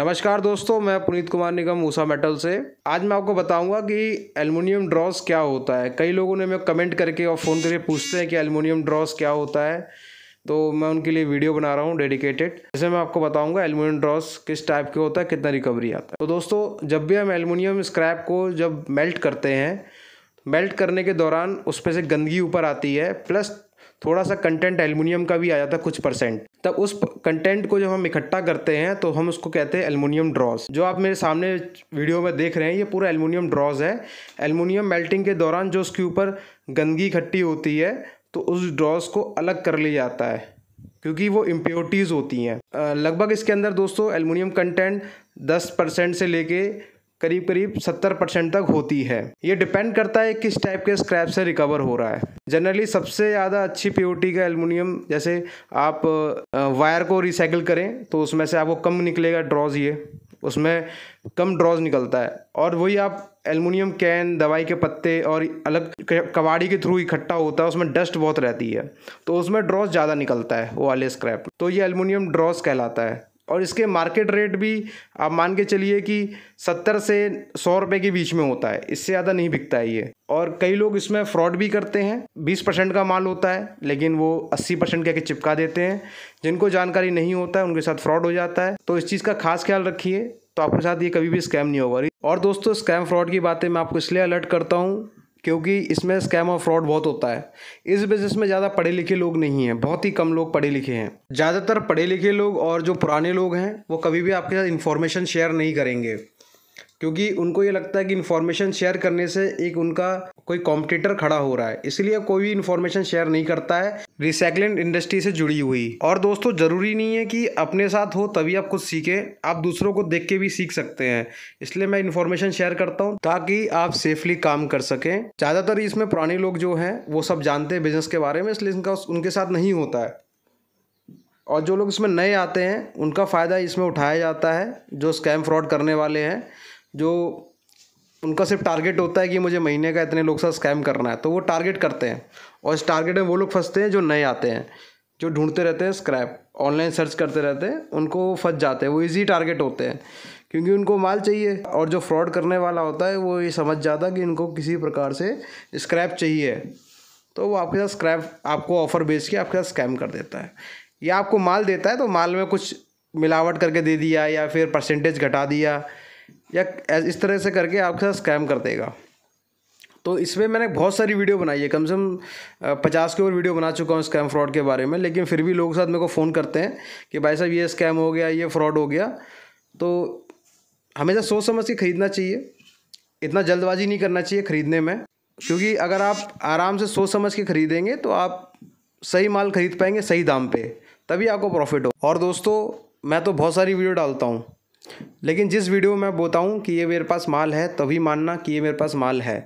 नमस्कार दोस्तों मैं पुनीत कुमार निगम ऊषा मेटल से आज मैं आपको बताऊंगा कि एलमिनियम ड्रॉस क्या होता है कई लोगों ने मैं कमेंट करके और फ़ोन करके पूछते हैं कि एलमिनियम ड्रॉस क्या होता है तो मैं उनके लिए वीडियो बना रहा हूँ डेडिकेटेड जैसे मैं आपको बताऊंगा एलमिनियम ड्रॉस किस टाइप के होता है कितना रिकवरी आता है तो दोस्तों जब भी हम एलमिनियम स्क्रैप को जब मेल्ट करते हैं मेल्ट करने के दौरान उस पर से गंदगी ऊपर आती है प्लस थोड़ा सा कंटेंट एलमिनियम का भी आ जाता है कुछ परसेंट तब उस कंटेंट को जब हम इकट्ठा करते हैं तो हम उसको कहते हैं एलमिनियम ड्रॉज जो आप मेरे सामने वीडियो में देख रहे हैं ये पूरा एलमिनियम ड्रॉज है एलमिनियम मेल्टिंग के दौरान जो उसके ऊपर गंदगी इकट्ठी होती है तो उस ड्रॉज को अलग कर लिया जाता है क्योंकि वो इम्प्योरिटीज़ होती हैं लगभग इसके अंदर दोस्तों एलमिनियम कंटेंट दस परसेंट से लेके करीब करीब 70 परसेंट तक होती है ये डिपेंड करता है किस टाइप के स्क्रैप से रिकवर हो रहा है जनरली सबसे ज़्यादा अच्छी प्योरिटी का एलमिनियम जैसे आप वायर को रिसाइकिल करें तो उसमें से आपको कम निकलेगा ड्रॉज ये उसमें कम ड्रॉज निकलता है और वही आप एलमिनियम कैन दवाई के पत्ते और अलग कबाड़ी के थ्रू इकट्ठा होता है उसमें डस्ट बहुत रहती है तो उसमें ड्रॉज ज़्यादा निकलता है वो वाले स्क्रैप तो ये एलमिनियम ड्रॉज कहलाता है और इसके मार्केट रेट भी आप मान के चलिए कि सत्तर से सौ रुपये के बीच में होता है इससे ज़्यादा नहीं बिकता है ये और कई लोग इसमें फ्रॉड भी करते हैं बीस परसेंट का माल होता है लेकिन वो अस्सी परसेंट कह के चिपका देते हैं जिनको जानकारी नहीं होता है उनके साथ फ्रॉड हो जाता है तो इस चीज़ का खास ख्याल रखिए तो आपके साथ ये कभी भी स्कैम नहीं होगा और दोस्तों स्कैम फ्रॉड की बातें मैं आपको इसलिए अलर्ट करता हूँ क्योंकि इसमें स्कैम और फ्रॉड बहुत होता है इस बिज़नेस में ज़्यादा पढ़े लिखे लोग नहीं हैं बहुत ही कम लोग पढ़े लिखे हैं ज़्यादातर पढ़े लिखे लोग और जो पुराने लोग हैं वो कभी भी आपके साथ इन्फॉर्मेशन शेयर नहीं करेंगे क्योंकि उनको ये लगता है कि इन्फॉर्मेशन शेयर करने से एक उनका कोई कॉम्पिटिटर खड़ा हो रहा है इसलिए कोई भी इन्फॉर्मेशन शेयर नहीं करता है रिसाइकलिंग इंडस्ट्री से जुड़ी हुई और दोस्तों ज़रूरी नहीं है कि अपने साथ हो तभी आप कुछ सीखें आप दूसरों को देख के भी सीख सकते हैं इसलिए मैं इन्फॉर्मेशन शेयर करता हूँ ताकि आप सेफली काम कर सकें ज़्यादातर इसमें पुराने लोग जो हैं वो सब जानते हैं बिजनेस के बारे में इसलिए इनका उनके साथ नहीं होता है और जो लोग इसमें नए आते हैं उनका फ़ायदा इसमें उठाया जाता है जो स्कैम फ्रॉड करने वाले हैं जो उनका सिर्फ टारगेट होता है कि मुझे महीने का इतने लोग साथ स्कैम करना है तो वो टारगेट करते हैं और इस टारगेट में वो लोग फंसते हैं जो नए आते हैं जो ढूंढते रहते हैं स्क्रैप ऑनलाइन सर्च करते रहते हैं उनको फंस जाते हैं वो इजी टारगेट होते हैं क्योंकि उनको माल चाहिए और जो फ्रॉड करने वाला होता है वो ये समझ जाता है कि इनको किसी प्रकार से स्क्रैप चाहिए तो वो आपके साथ स्क्रैप आपको ऑफ़र बेच के आपके साथ स्कैम कर देता है या आपको माल देता है तो माल में कुछ मिलावट करके दे दिया या फिर परसेंटेज घटा दिया या इस तरह से करके आपके साथ स्कैम कर देगा तो इसमें मैंने बहुत सारी वीडियो बनाई है कम से कम पचास के ऊपर वीडियो बना चुका हूँ स्कैम फ्रॉड के बारे में लेकिन फिर भी लोग साथ मेरे को फ़ोन करते हैं कि भाई साहब ये स्कैम हो गया ये फ्रॉड हो गया तो हमेशा सोच समझ के ख़रीदना चाहिए इतना जल्दबाजी नहीं करना चाहिए ख़रीदने में क्योंकि अगर आप आराम से सोच समझ के ख़रीदेंगे तो आप सही माल ख़रीद पाएंगे सही दाम पर तभी आपको प्रॉफिट हो और दोस्तों मैं तो बहुत सारी वीडियो डालता हूँ लेकिन जिस वीडियो में मैं बताऊँ कि ये मेरे पास माल है तभी मानना कि ये मेरे पास माल है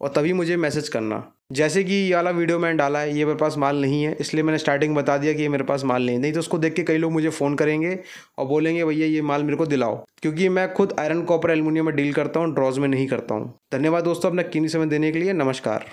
और तभी मुझे मैसेज करना जैसे कि ये वाला वीडियो मैंने डाला है ये मेरे पास माल नहीं है इसलिए मैंने स्टार्टिंग बता दिया कि ये मेरे पास माल नहीं नहीं तो उसको देख के कई लोग मुझे फ़ोन करेंगे और बोलेंगे भैया ये माल मेरे को दिलाओ क्योंकि मैं खुद आयरन कॉपर एलमिनियम में डील करता हूँ ड्रॉज में नहीं करता हूँ धन्यवाद दोस्तों अपना किन्नी समय देने के लिए नमस्कार